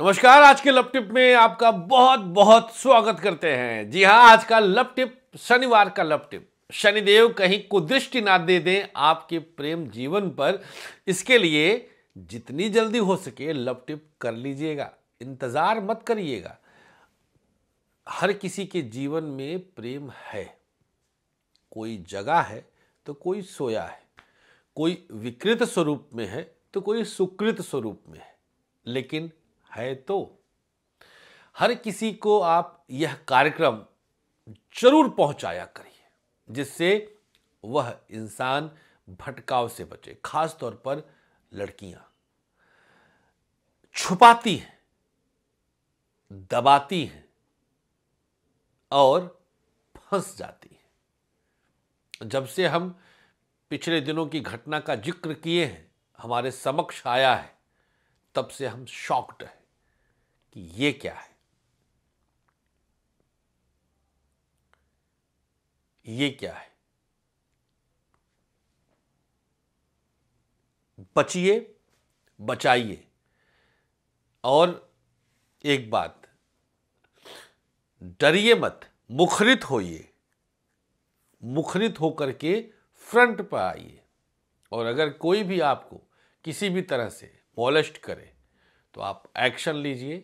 नमस्कार आज के लव टिप में आपका बहुत बहुत स्वागत करते हैं जी हाँ आज का लव टिप शनिवार का लव टिप शनिदेव कहीं कुदृष्टि ना दे दें आपके प्रेम जीवन पर इसके लिए जितनी जल्दी हो सके लव टिप कर लीजिएगा इंतजार मत करिएगा हर किसी के जीवन में प्रेम है कोई जगा है तो कोई सोया है कोई विकृत स्वरूप में है तो कोई सुकृत स्वरूप में है लेकिन है तो हर किसी को आप यह कार्यक्रम जरूर पहुंचाया करिए जिससे वह इंसान भटकाव से बचे खास तौर पर लड़कियां छुपाती हैं दबाती हैं और फंस जाती हैं जब से हम पिछले दिनों की घटना का जिक्र किए हैं हमारे समक्ष आया है तब से हम शॉक्ड हैं कि ये क्या है ये क्या है बचिए बचाइए और एक बात डरिए मत मुखरित होइए मुखरित होकर के फ्रंट पर आइए और अगर कोई भी आपको किसी भी तरह से मोलेस्ट करे तो आप एक्शन लीजिए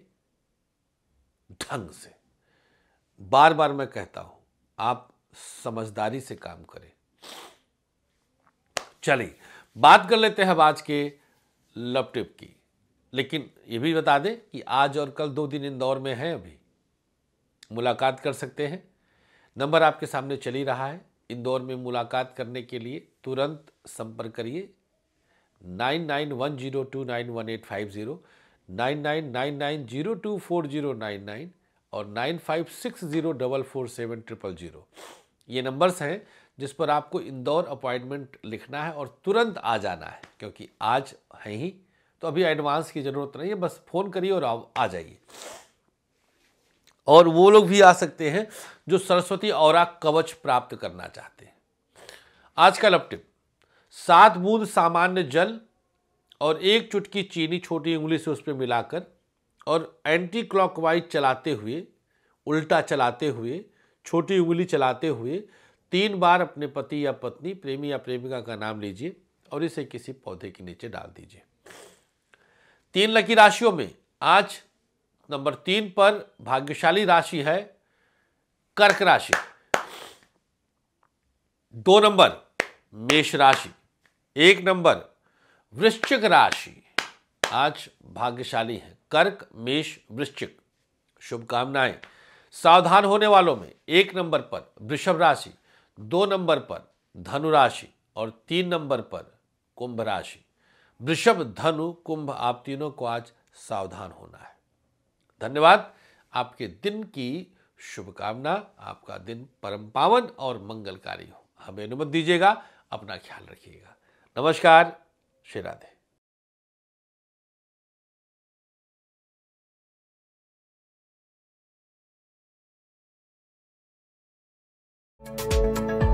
ढंग से बार बार मैं कहता हूं आप समझदारी से काम करें चलिए बात कर लेते हैं अब आज के लपटिप की लेकिन ये भी बता दें कि आज और कल दो दिन इंदौर में हैं अभी मुलाकात कर सकते हैं नंबर आपके सामने चल ही रहा है इंदौर में मुलाकात करने के लिए तुरंत संपर्क करिए nine nine one zero two nine one eight five zero nine nine nine nine zero two four zero nine nine और nine five six zero double four seven triple zero ये नंबर्स हैं जिस पर आपको इंदौर अपॉइंटमेंट लिखना है और तुरंत आ जाना है क्योंकि आज है ही तो अभी एडवांस की ज़रूरत नहीं है बस फ़ोन करिए और आ जाइए और वो लोग भी आ सकते हैं जो सरस्वती और कवच प्राप्त करना चाहते हैं आज का लपटिप सात बूंद सामान्य जल और एक चुटकी चीनी छोटी उंगली से उस पर मिलाकर और एंटी क्लॉकवाइज चलाते हुए उल्टा चलाते हुए छोटी उंगली चलाते हुए तीन बार अपने पति या पत्नी प्रेमी या प्रेमिका का नाम लीजिए और इसे किसी पौधे के नीचे डाल दीजिए तीन लकी राशियों में आज नंबर तीन पर भाग्यशाली राशि है कर्क राशि दो नंबर मेष राशि एक नंबर वृश्चिक राशि आज भाग्यशाली है कर्क मेष वृश्चिक शुभकामनाएं सावधान होने वालों में एक नंबर पर वृषभ राशि दो नंबर पर धनु राशि और तीन नंबर पर कुंभ राशि वृषभ धनु कुंभ आप तीनों को आज सावधान होना है धन्यवाद आपके दिन की शुभकामना आपका दिन परम पावन और मंगलकारी हो हमें अनुमति दीजिएगा अपना ख्याल रखिएगा नमस्कार श e र ी र ा thank you